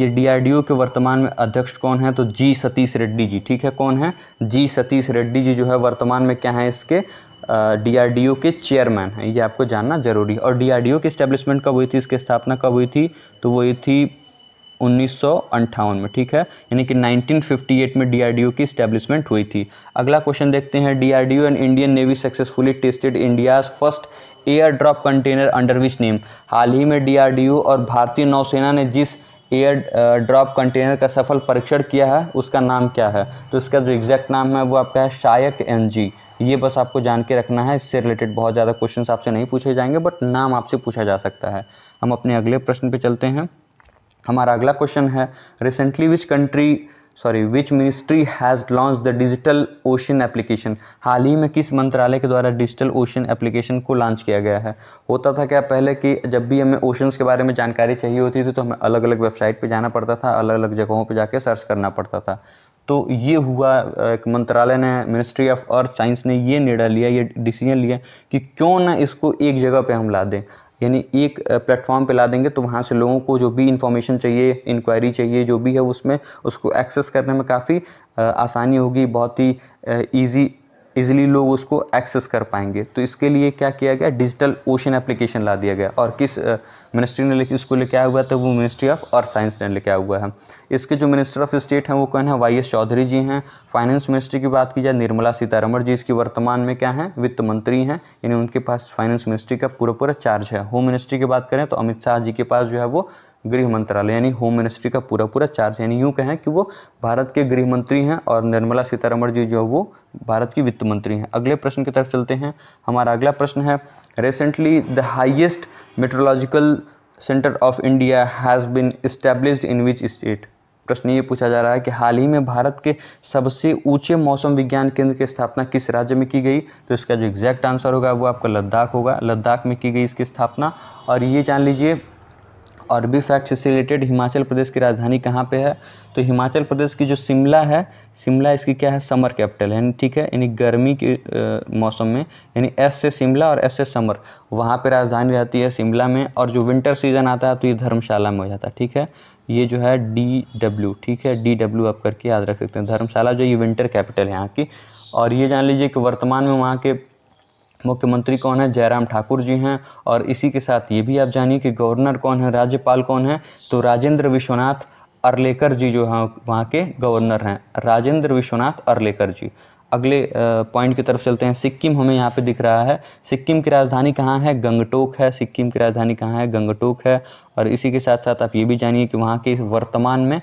ये डीआरडीओ के वर्तमान में अध्यक्ष कौन है तो जी सतीश रेड्डी जी ठीक है कौन है जी सतीश रेड्डी जी जो है वर्तमान में क्या है इसके डीआरडीओ के चेयरमैन हैं ये आपको जानना जरूरी है और डीआरडीओ की स्टैब्लिशमेंट कब हुई थी इसकी स्थापना कब हुई थी तो वो हुई थी उन्नीस में ठीक है यानी कि 1958 में डीआरडीओ की स्टैब्लिशमेंट हुई थी अगला क्वेश्चन देखते हैं DRDO and Indian Navy successfully tested India's first air drop container under which name हाल ही में डीआरडीओ और भारतीय नौसेना ने जिस एयर ड्रॉप कंटेनर का सफल परीक्षण किया है उसका नाम क्या है तो इसका जो एग्जैक्ट नाम है वो आपका है शायक एन ये बस आपको जान के रखना है इससे रिलेटेड बहुत ज़्यादा क्वेश्चन आपसे नहीं पूछे जाएंगे बट नाम आपसे पूछा जा सकता है हम अपने अगले प्रश्न पर चलते हैं हमारा अगला क्वेश्चन है recently which country sorry which ministry has launch the digital ocean application हाल ही में किस मंत्रालय के द्वारा डिजिटल ओशन एप्लीकेशन को लॉन्च किया गया है होता था क्या पहले कि जब भी हमें ओशंस के बारे में जानकारी चाहिए होती थी तो हमें अलग अलग वेबसाइट पर जाना पड़ता था अलग अलग जगहों पर जाके सर्च करना पड़ता था तो ये हुआ एक मंत्रालय ने मिनिस्ट्री ऑफ अर्थ साइंस ने ये निर्णय लिया ये डिसीजन लिया कि क्यों ना इसको एक जगह पे हम ला दें यानी एक प्लेटफॉर्म पे ला देंगे तो वहाँ से लोगों को जो भी इन्फॉर्मेशन चाहिए इंक्वायरी चाहिए जो भी है उसमें उसको एक्सेस करने में काफ़ी आसानी होगी बहुत ही ईजी इजिली लोग उसको एक्सेस कर पाएंगे तो इसके लिए क्या किया गया डिजिटल ओशन एप्लीकेशन ला दिया गया और किस मिनिस्ट्री ने लेकर इसको लेके आया हुआ था तो वो मिनिस्ट्री ऑफ अर्थ साइंस ने लेके आया हुआ है इसके जो मिनिस्टर ऑफ स्टेट हैं वो कौन है वाई एस चौधरी जी हैं फाइनेंस मिनिस्ट्री की बात की जाए निर्मला सीतारमण जी इसकी वर्तमान में क्या हैं वित्त मंत्री हैं यानी उनके पास फाइनेंस मिनिस्ट्री का पूरा पूरा चार्ज है होम मिनिस्ट्री की बात करें तो अमित शाह जी के पास जो है वो गृह मंत्रालय यानी होम मिनिस्ट्री का पूरा पूरा चार्ज यानी यूँ कहें कि वो भारत के गृह मंत्री हैं और निर्मला सीतारमण जी जो है वो भारत की वित्त मंत्री हैं अगले प्रश्न की तरफ चलते हैं हमारा अगला प्रश्न है recently the highest metrological centre of India has been established in which state प्रश्न ये पूछा जा रहा है कि हाल ही में भारत के सबसे ऊंचे मौसम विज्ञान केंद्र की स्थापना किस राज्य में की गई तो इसका जो एग्जैक्ट आंसर होगा वो आपका लद्दाख होगा लद्दाख में की गई इसकी स्थापना और ये जान लीजिए और बी फैक्ट से रिलेटेड हिमाचल प्रदेश की राजधानी कहाँ पे है तो हिमाचल प्रदेश की जो शिमला है शिमला इसकी क्या है समर कैपिटल यानी ठीक है यानी गर्मी के मौसम में यानी एस से शिमला और एस से समर वहाँ पे राजधानी रहती है शिमला में और जो विंटर सीजन आता है तो ये धर्मशाला में हो जाता है ठीक है ये जो है डी डब्ल्यू ठीक है डी डब्ल्यू आप करके याद रख सकते हैं धर्मशाला जो ये विंटर कैपिटल है यहाँ की और ये जान लीजिए कि वर्तमान में वहाँ के मुख्यमंत्री कौन है जयराम ठाकुर जी हैं और इसी के साथ ये भी आप जानिए कि गवर्नर कौन है राज्यपाल कौन है तो राजेंद्र विश्वनाथ अरलेकर जी जो हैं वहाँ के गवर्नर हैं राजेंद्र विश्वनाथ अरलेकर जी अगले पॉइंट की तरफ चलते हैं सिक्किम हमें यहाँ पे दिख रहा है सिक्किम की राजधानी कहाँ है गंगटोक है सिक्किम की राजधानी कहाँ है गंगटोक है और इसी के साथ साथ आप ये भी जानिए कि वहाँ के वर्तमान में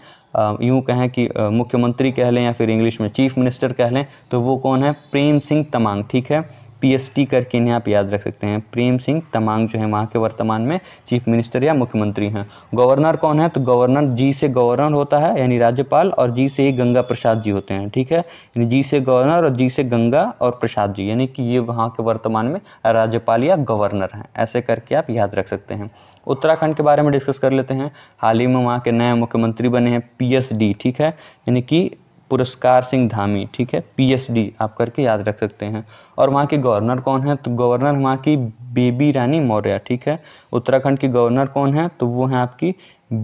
यूँ कहें कि मुख्यमंत्री कह लें या फिर इंग्लिश में चीफ मिनिस्टर कह लें तो वो कौन है प्रेम सिंह तमांग ठीक है पीएसटी करके इन्हें आप याद रख सकते हैं प्रेम सिंह तमांग जो है वहाँ के वर्तमान में चीफ मिनिस्टर या मुख्यमंत्री हैं गवर्नर कौन है तो गवर्नर जी से गवर्नर होता है यानी राज्यपाल और जी से ही गंगा प्रसाद जी होते हैं ठीक है यानी जी से गवर्नर और जी से गंगा और प्रसाद जी यानी कि ये वहाँ के वर्तमान में राज्यपाल या गवर्नर हैं ऐसे करके आप याद रख सकते हैं उत्तराखंड के बारे में डिस्कस कर लेते हैं हाल ही में वहाँ के नए मुख्यमंत्री बने हैं पी ठीक है यानी कि पुरस्कार सिंह धामी ठीक है पीएसडी आप करके याद रख सकते हैं और वहाँ के गवर्नर कौन है तो गवर्नर वहाँ की बेबी रानी मौर्य ठीक है उत्तराखंड की गवर्नर कौन है तो वो हैं आपकी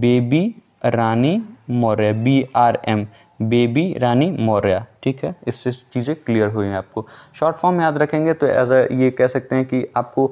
Baby Rani Maurya B R M Baby Rani Maurya ठीक है इससे चीज़ें क्लियर हुई हैं आपको शॉर्ट फॉर्म याद रखेंगे तो एज अ ये कह सकते हैं कि आपको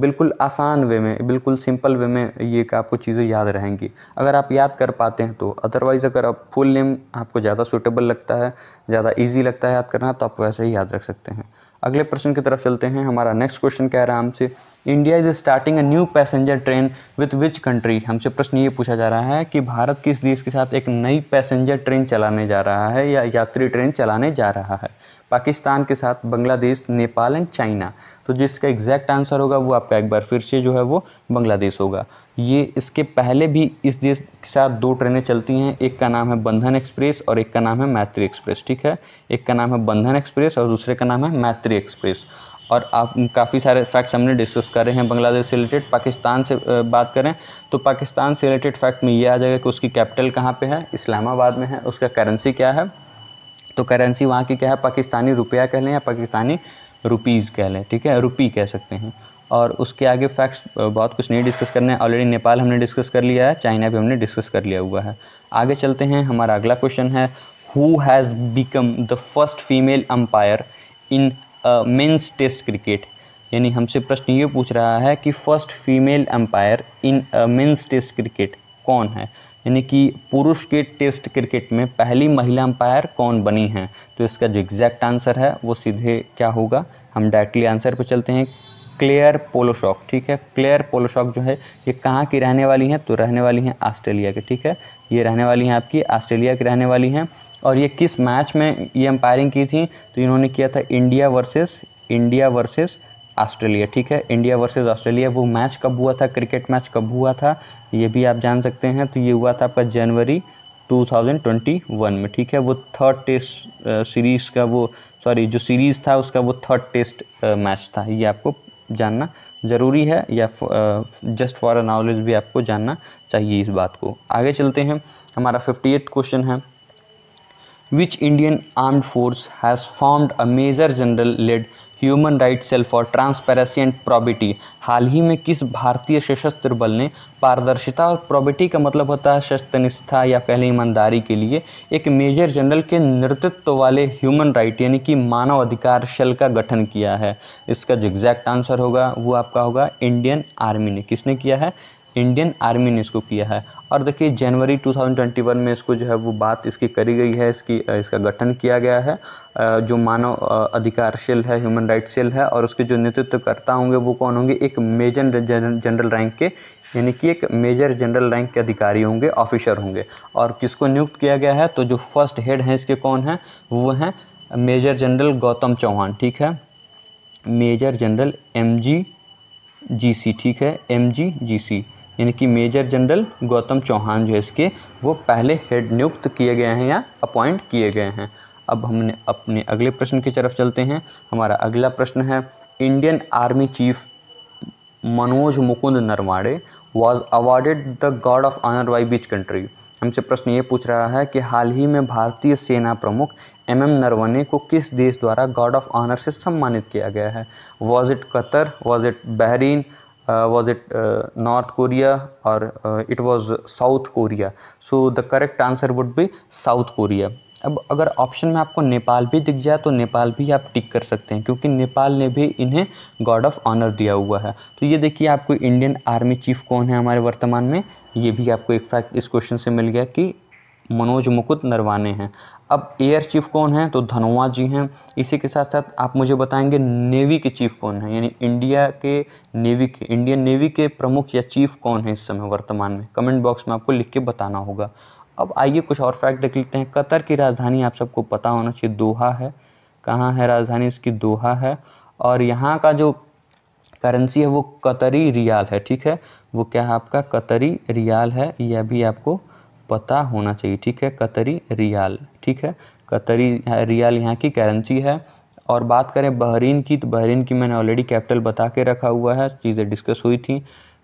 बिल्कुल आसान वे में बिल्कुल सिंपल वे में ये आपको चीज़ें याद रहेंगी अगर आप याद कर पाते हैं तो अदरवाइज़ अगर आप फुल नेम आपको ज़्यादा सूटेबल लगता है ज़्यादा ईजी लगता है याद करना तो आप वैसे ही याद रख सकते हैं अगले प्रश्न की तरफ चलते हैं हमारा नेक्स्ट क्वेश्चन कह रहा है हमसे India is starting a new passenger train with which country हमसे प्रश्न ये पूछा जा रहा है कि भारत किस देश के साथ एक नई पैसेंजर ट्रेन चलाने जा रहा है या यात्री ट्रेन चलाने जा रहा है पाकिस्तान के साथ बांग्लादेश नेपाल एंड चाइना तो जिसका एग्जैक्ट आंसर होगा वो आपका एक बार फिर से जो है वो बांग्लादेश होगा ये इसके पहले भी इस देश के साथ दो ट्रेनें चलती हैं एक का नाम है बंधन एक्सप्रेस और एक का नाम है मैत्री एक्सप्रेस ठीक है एक का नाम है बंधन एक्सप्रेस और दूसरे का नाम है मैत्री एक्सप्रेस और आप काफ़ी सारे फैक्ट्स हमने डिस्कस कर रहे हैं बांग्लादेश से रिलेटेड पाकिस्तान से बात करें तो पाकिस्तान से रिलेटेड फैक्ट में ये आ जाएगा कि उसकी कैपिटल कहाँ पे है इस्लामाबाद में है उसका करेंसी क्या है तो करेंसी वहाँ की क्या है पाकिस्तानी रुपया कह लें या पाकिस्तानी रुपीज़ कह लें ठीक है रुपी कह सकते हैं और उसके आगे फैक्ट्स बहुत कुछ नहीं डिस्कस करने हैं ऑलरेडी नेपाल हमने डिस्कस कर लिया है चाइना भी हमने डिस्कस कर लिया हुआ है आगे चलते हैं हमारा अगला क्वेश्चन है who has become the first female umpire in men's test cricket यानी हमसे प्रश्न ये पूछ रहा है कि first female umpire in men's test cricket कौन है यानी कि पुरुष के टेस्ट क्रिकेट में पहली महिला अंपायर कौन बनी हैं तो इसका जो एग्जैक्ट आंसर है वो सीधे क्या होगा हम डायरेक्टली आंसर पर चलते हैं क्लेयर पोलोशॉक ठीक है क्लेयर पोलोशॉक जो है ये कहाँ की रहने वाली हैं तो रहने वाली हैं ऑस्ट्रेलिया के ठीक है ये रहने वाली हैं आपकी ऑस्ट्रेलिया की रहने वाली हैं और ये किस मैच में ये अंपायरिंग की थी तो इन्होंने किया था India versus India versus Australia ठीक है इंडिया वर्सेस ऑस्ट्रेलिया वो मैच कब हुआ था क्रिकेट मैच कब हुआ था ये भी आप जान सकते हैं तो ये हुआ था आपका जनवरी 2021 में ठीक है वो थर्ड टेस्ट सीरीज़ का वो सॉरी जो सीरीज़ था उसका वो थर्ड टेस्ट मैच था ये आपको जानना ज़रूरी है या जस्ट फॉर अ नॉलेज भी आपको जानना चाहिए इस बात को आगे चलते हैं हमारा फिफ्टी एट क्वेश्चन है which Indian armed force has formed a major general led human right cell for transparency and probity हाल ही में किस भारतीय सशस्त्र बल ने पारदर्शिता और प्रॉबिटी का मतलब होता है सत्यनिष्ठा या पहले ईमानदारी के लिए एक मेजर जनरल के नेतृत्व वाले ह्यूमन राइट यानी कि मानव अधिकार सेल का गठन किया है इसका जो एग्जैक्ट आंसर होगा वो आपका होगा इंडियन आर्मी ने किसने किया है इंडियन आर्मी ने इसको किया है और देखिए जनवरी 2021 में इसको जो है वो बात इसकी करी गई है इसकी इसका गठन किया गया है जो मानव अधिकार सेल है ह्यूमन राइट सेल है और उसके जो नेतृत्वकर्ता होंगे वो कौन होंगे एक मेजर जनरल रैंक के यानी कि एक मेजर जनरल रैंक के अधिकारी होंगे ऑफिसर होंगे और किसको नियुक्त किया गया है तो जो फर्स्ट हेड हैं इसके कौन हैं वो हैं मेजर जनरल गौतम चौहान ठीक है major general M G G C ठीक है एम जी जी सी यानी कि मेजर जनरल गौतम चौहान जो है इसके वो पहले हेड नियुक्त किए गए हैं या अपॉइंट किए गए हैं अब हमने अपने अगले प्रश्न की तरफ चलते हैं हमारा अगला प्रश्न है Indian army chief Manoj Mukund Naravane was awarded the guard of honour by which country हमसे प्रश्न ये पूछ रहा है कि हाल ही में भारतीय सेना प्रमुख एम एम नरवने को किस देश द्वारा गार्ड ऑफ ऑनर से सम्मानित किया गया है was it Qatar was it Bahrain uh, was it uh, north korea or uh, it was south korea so the correct answer would be south korea अब अगर ऑप्शन में आपको नेपाल भी दिख जाए तो नेपाल भी आप टिक कर सकते हैं क्योंकि नेपाल ने भी इन्हें गॉड ऑफ ऑनर दिया हुआ है तो ये देखिए आपको इंडियन आर्मी चीफ कौन है हमारे वर्तमान में ये भी आपको एक फैक्ट इस क्वेश्चन से मिल गया कि मनोज मुकुट नरवाने हैं अब एयर चीफ कौन है तो धनोआ जी हैं इसी के साथ साथ आप मुझे बताएंगे नेवी के चीफ कौन है यानी इंडिया के नेवी के इंडियन नेवी के प्रमुख या चीफ कौन है इस समय वर्तमान में कमेंट बॉक्स में आपको लिख के बताना होगा अब आइए कुछ और फैक्ट देख लेते हैं कतर की राजधानी आप सबको पता होना चाहिए दोहा है कहाँ है राजधानी इसकी दोहा है और यहाँ का जो करेंसी है वो कतरी रियाल है ठीक है वो क्या है आपका कतरी रियाल है यह भी आपको पता होना चाहिए ठीक है कतरी रियाल ठीक है कतरी हाँ, रियाल यहाँ की करेंसी है और बात करें बहरीन की तो बहरीन की मैंने ऑलरेडी कैपिटल बता के रखा हुआ है चीज़ें डिस्कस हुई थी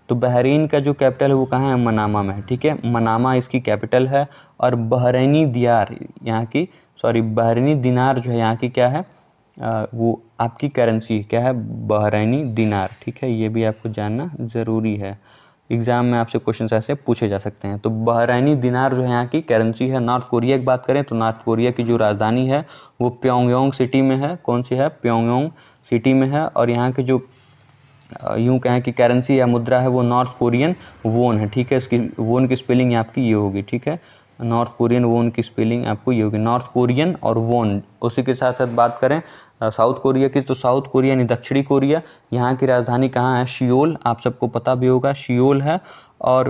तो बहरीन का जो कैपिटल है वो कहाँ है मनामा में ठीक है मनामा इसकी कैपिटल है और बहरीनी दियार यहाँ की सॉरी बहरीनी दिनार जो है यहाँ की क्या है आ, वो आपकी करेंसी क्या है बहरीनी दिनार ठीक है ये भी आपको जानना ज़रूरी है एग्ज़ाम में आपसे क्वेश्चन ऐसे पूछे जा सकते हैं तो बहरानी दिनार जो है यहाँ की करेंसी है नॉर्थ कोरिया की बात करें तो नॉर्थ कोरिया की जो राजधानी है वो प्योंगयोंग सिटी में है कौन सी है प्योंगयोंग सिटी में है और यहाँ के जो यूँ कहें कि करेंसी या मुद्रा है वो नॉर्थ कोरियन वोन है ठीक है इसकी वोन की स्पेलिंग आपकी ये होगी ठीक है नॉर्थ कोरियन वोन की स्पेलिंग आपको ये होगी नॉर्थ कोरियन और वोन उसी के साथ साथ बात करें साउथ कोरिया की तो साउथ कोरिया यानी दक्षिणी कोरिया यहाँ की राजधानी कहाँ है शियोल आप सबको पता भी होगा शियोल है और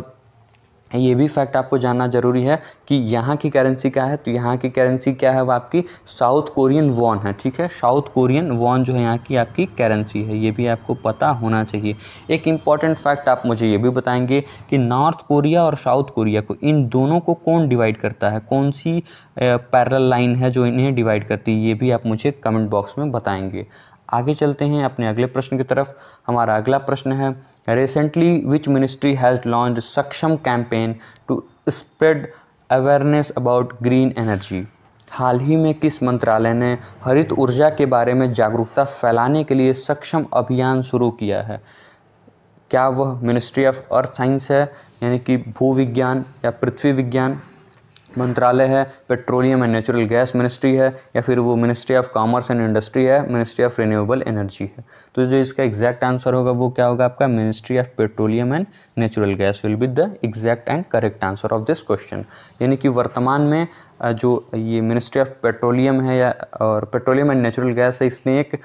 ये भी फैक्ट आपको जानना ज़रूरी है कि यहाँ की करेंसी क्या है तो यहाँ की करेंसी क्या है वो आपकी साउथ कोरियन वॉन है ठीक है साउथ कोरियन वॉन जो है यहाँ की आपकी करेंसी है ये भी आपको पता होना चाहिए एक इम्पॉर्टेंट फैक्ट आप मुझे ये भी बताएंगे कि नॉर्थ कोरिया और साउथ कोरिया को इन दोनों को कौन डिवाइड करता है कौन सी पैरल लाइन है जो इन्हें डिवाइड करती है ये भी आप मुझे कमेंट बॉक्स में बताएंगे आगे चलते हैं अपने अगले प्रश्न की तरफ हमारा अगला प्रश्न है Recently, which ministry has launched Saksham campaign to spread awareness about green energy? हाल ही में किस मंत्रालय ने हरित ऊर्जा के बारे में जागरूकता फैलाने के लिए सक्षम अभियान शुरू किया है क्या वह मिनिस्ट्री ऑफ अर्थ साइंस है यानी कि भूविज्ञान या पृथ्वी विज्ञान मंत्रालय है petroleum and natural gas ministry है या फिर वो ministry of commerce and industry है मिनिस्ट्री ऑफ रिन्यूएबल एनर्जी है तो जो इसका एग्जैक्ट आंसर होगा वो क्या होगा आपका ministry of petroleum and natural gas will be the exact and correct answer of this question यानी कि वर्तमान में जो ये मिनिस्ट्री ऑफ पेट्रोलियम है या और पेट्रोलियम एंड नेचुरल गैस है इसने एक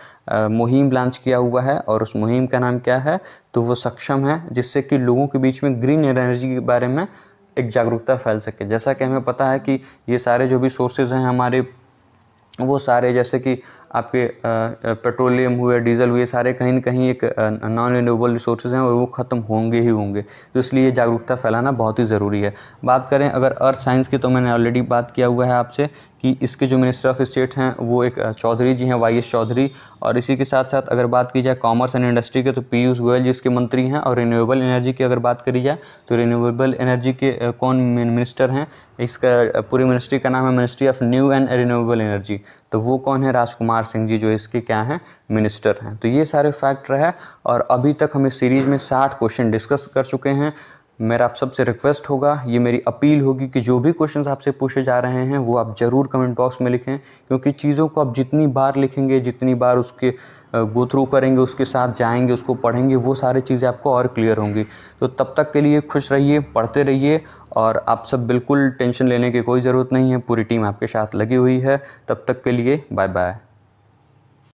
मुहिम लॉन्च किया हुआ है और उस मुहिम का नाम क्या है तो वो सक्षम है जिससे कि लोगों के बीच में ग्रीन एनर्जी के बारे में एक जागरूकता फैल सके जैसा कि हमें पता है कि ये सारे जो भी सोर्सेज हैं हमारे वो सारे जैसे कि आपके पेट्रोलियम हुए डीजल हुए सारे कहीं ना कहीं एक नॉन रिन्यूएबल रिसोर्सेज हैं और वो ख़त्म होंगे ही होंगे तो इसलिए जागरूकता फैलाना बहुत ही ज़रूरी है बात करें अगर अर्थ साइंस की तो मैंने ऑलरेडी बात किया हुआ है आपसे कि इसके जो मिनिस्टर ऑफ स्टेट हैं वो एक चौधरी जी हैं वाई एस चौधरी और इसी के साथ साथ अगर बात की जाए कॉमर्स एंड इंडस्ट्री के तो पीयूष गोयल जी इसके मंत्री हैं और रिन्यूएबल एनर्जी की अगर बात करी जाए तो रिन्यूएबल एनर्जी के कौन मिनिस्टर हैं इसका पूरी मिनिस्ट्री का नाम है ministry of new and renewable energy तो वो कौन है राजकुमार सिंह जी जो इसके क्या हैं मिनिस्टर हैं तो ये सारे फैक्ट रहे और अभी तक हम इस सीरीज़ में साठ क्वेश्चन डिस्कस कर चुके हैं मेरा आप सबसे रिक्वेस्ट होगा ये मेरी अपील होगी कि जो भी क्वेश्चंस आपसे पूछे जा रहे हैं वो आप ज़रूर कमेंट बॉक्स में लिखें क्योंकि चीज़ों को आप जितनी बार लिखेंगे जितनी बार उसके गो थ्रू करेंगे उसके साथ जाएंगे उसको पढ़ेंगे वो सारी चीज़ें आपको और क्लियर होंगी तो तब तक के लिए खुश रहिए पढ़ते रहिए और आप सब बिल्कुल टेंशन लेने की कोई ज़रूरत नहीं है पूरी टीम आपके साथ लगी हुई है तब तक के लिए बाय बाय